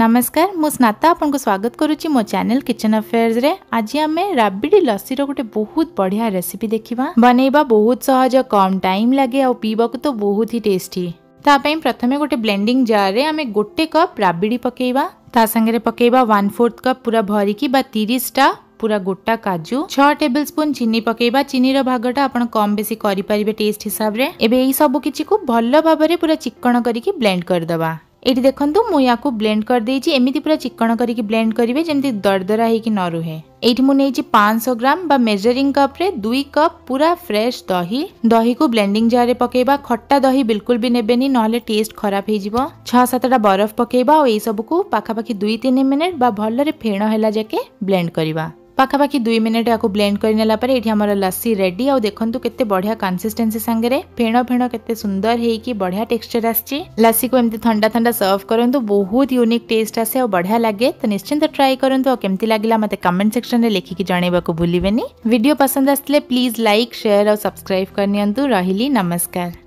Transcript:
ନମସ୍କାର ମୁଁ ସ୍ନାତା ଆପଣଙ୍କୁ ସ୍ୱାଗତ କରୁଛି ମୋ ଚ୍ୟାନେଲ କିଚେନ୍ ଆଫେୟାର୍ସରେ ଆଜି ଆମେ ରାବିଡ଼ି ଲସିର ଗୋଟେ ବହୁତ ବଢ଼ିଆ ରେସିପି ଦେଖିବା ବନେଇବା ବହୁତ ସହଜ କମ୍ ଟାଇମ୍ ଲାଗେ ଆଉ ପିଇବାକୁ ତ ବହୁତ ହି ଟେଷ୍ଟି ତା ପାଇଁ ପ୍ରଥମେ ଗୋଟେ ବ୍ଲେଣ୍ଡିଂ ଜାର୍ରେ ଆମେ ଗୋଟେ କପ୍ ରାବିଡ଼ି ପକାଇବା ତା ସାଙ୍ଗରେ ପକାଇବା ୱାନ୍ ଫୋର୍ଥ କପ୍ ପୁରା ଭରିକି ବା ତିରିଶଟା ପୁରା ଗୋଟା କାଜୁ ଛଅ ଟେବୁଲ ସ୍ପୁନ୍ ଚିନି ପକାଇବା ଚିନିର ଭାଗଟା ଆପଣ କମ୍ ବେଶୀ କରିପାରିବେ ଟେଷ୍ଟ ହିସାବରେ ଏବେ ଏଇ ସବୁ କିଛିକୁ ଭଲ ଭାବରେ ପୁରା ଚିକ୍କଣ କରିକି ବ୍ଲେଣ୍ଡ କରିଦେବା ये देखो मुझे या ब्लेंड करदे एमती पूरा चिकण कर ब्लेंड करेंगे जमी दरदरा हो न रुहे ये मुझे पाँच ग्राम बा मेजरिंग कप्रे दुई कप पूरा फ्रेश दही दही को ब्लेंडिंग जार पकेबा खटा दही बिल्कुल भी ने ना टेस्ट खराब हो छतटा बरफ पकेबा और यही सब पखापाखि दुई तीन मिनिट बा भल फेण है जाके ब्लेंड करवा पखापाखि दुई मिनट या ब्लेंड करेला ये आम लसी रेडी आ देखु के बढ़िया कनसीस्टेन्सी सांगे फेण फेण के सुंदर हो बढ़िया टेक्सचर आसी को एमती था था सर्व करूँ बहुत यूनिक टेस्ट आसे और बढ़िया लगे तो निश्चिंत ट्राए करूँ और कमी लगेगा मतलब कमेंट सेक्शन में लिखिक जनवाक भूलिनी भिड पसंद आसते प्लीज लाइक सेयार आ सब्सक्राइब करनी रही नमस्कार